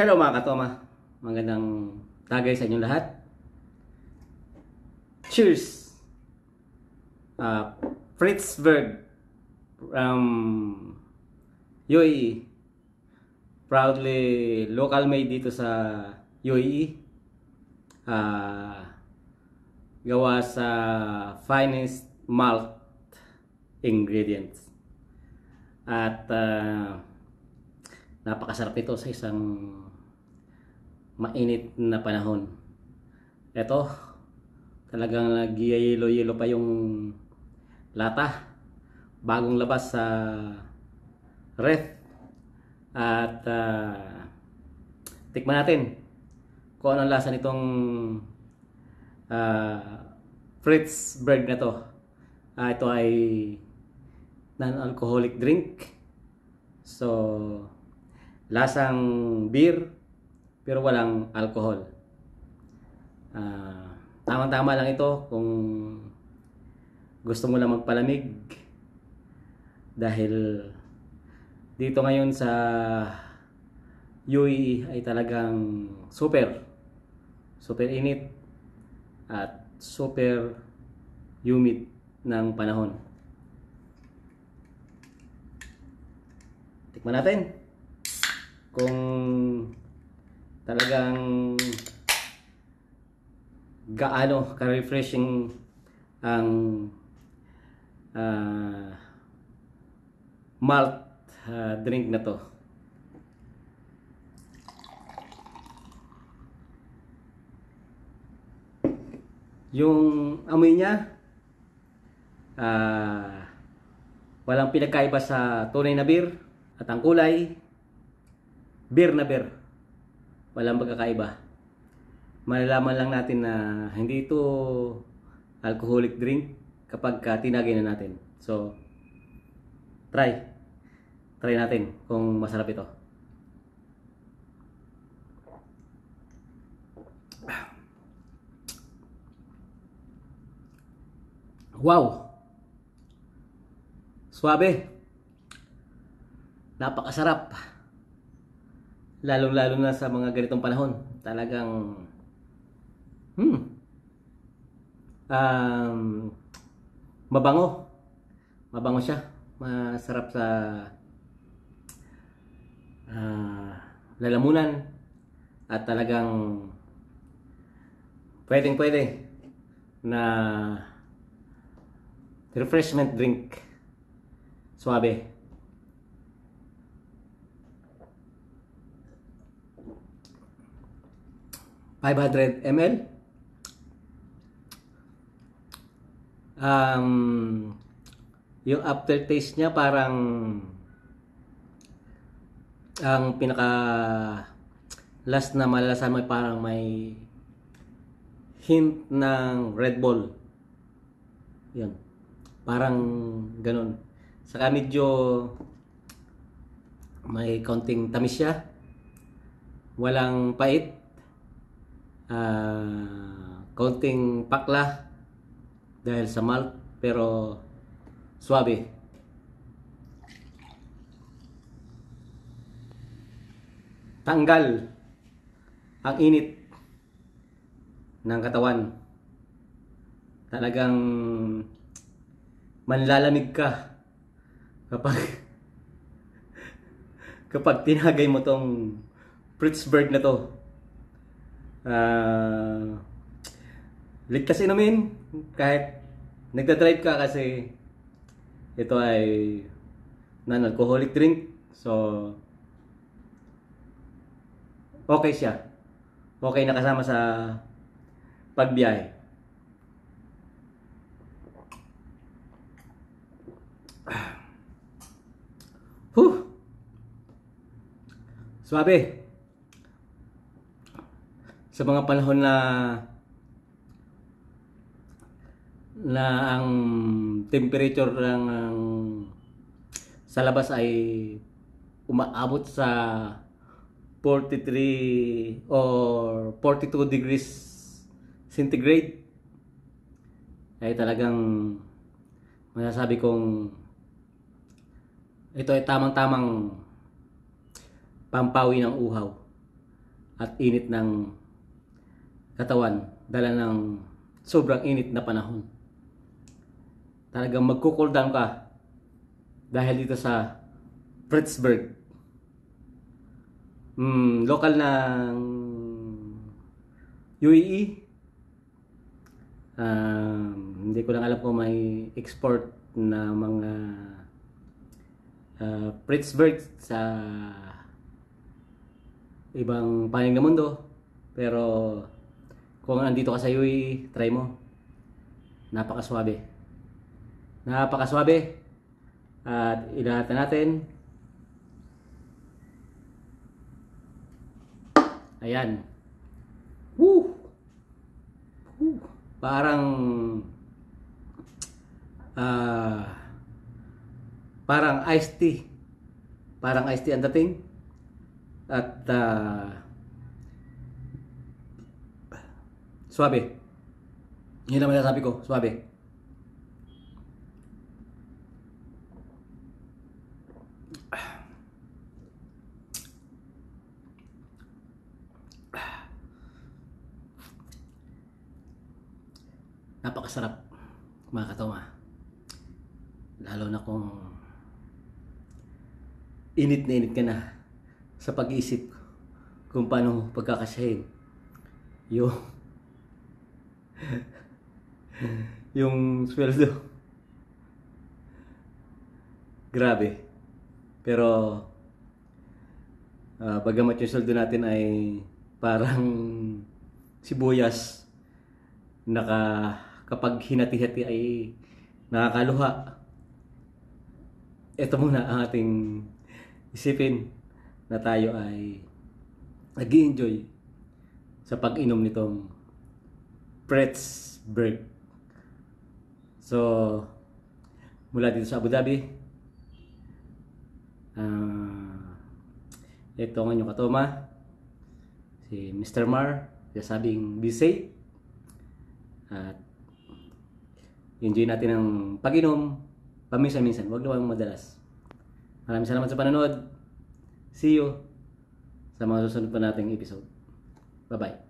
Hello mga katoma, magandang tagay sa inyong lahat. Cheers! Uh, ah, Fritzberg um, UAE. Proudly local made dito sa UAE. Uh, ah, gawa sa finest malt ingredients. At uh, Napakasarap ito sa isang mainit na panahon. Ito, talagang nagyayelo-yelo pa yung lata. Bagong labas sa ref. At uh, tikman natin kung ano ang lasa nitong uh, Fritz bread na to. Uh, ito ay non-alcoholic drink. So, lasang beer pero walang alcohol. Uh, ah, tama tama lang ito kung gusto mo lang magpalamig dahil dito ngayon sa UAE ay talagang super super init at super humid ng panahon. Tikman natin kung talagang gaano ka-refreshing ang uh, malt uh, drink na to. Yung amoy niya, uh, walang pinagkaiba sa tunay na beer at ang kulay beer na beer. Walang pagkakaiba. Malalaman lang natin na hindi ito alcoholic drink kapag ka tinagay na natin. So, try. Try natin kung masarap ito. Wow! Suabe! Napakasarap! lalong-lalo na sa mga ganitong panahon. Talagang hmm. Um, mabango. Mabango siya. Masarap sa uh, lalamunan at talagang pwedeng-pwede na refreshment drink. Suabe. 500 ml. Um, yung aftertaste niya parang ang pinaka last na malalasan mo parang may hint ng Red Bull. Yun. Parang ganun. Saka medyo may konting tamis siya. Walang pait uh, ah, kaunting pakla dahil sa malt pero suabe. Tanggal ang init ng katawan. Talagang manlalamig ka kapag kapag tinagay mo tong Pritzberg na to uh, ligtas inumin kahit nagda-drive ka kasi ito ay non-alcoholic drink so okay siya okay nakasama sa pagbiyahe Huh. Swabe sa mga panahon na na ang temperature ng ang, sa labas ay umaabot sa 43 or 42 degrees centigrade ay talagang masasabi kong ito ay tamang-tamang pampawi ng uhaw at init ng katawan dala ng sobrang init na panahon. Talagang magko-cool down ka dahil dito sa Pittsburgh. Mm, local ng UAE. Um, ah, hindi ko lang alam kung may export na mga uh, ah, Pittsburgh sa ibang panig ng mundo. Pero kung nandito ka sa iyo, eh. try mo. Napakaswabe. Napakaswabe. At ilahat natin. Ayan. Woo! Woo! Parang uh, parang iced tea. Parang iced tea ang dating. At uh, Suabe. Yun ang sabi ko. Suabe. Napakasarap mga katawa. Ah. Lalo na kung init na init ka na sa pag-isip kung paano pagkakasahin yung yung sweldo. Grabe. Pero, uh, bagamat yung sweldo natin ay parang sibuyas naka kapag hinati-hati ay nakakaluha. Ito muna ang ating isipin na tayo ay nag enjoy sa pag-inom nitong Prettsburgh. So, mula dito sa Abu Dhabi, uh, ito ang inyong katoma, si Mr. Mar, sabing be safe. At enjoy natin ang pag-inom paminsan-minsan. Huwag na huwag madalas. Maraming salamat sa panonood. See you sa mga susunod pa nating episode. Bye-bye.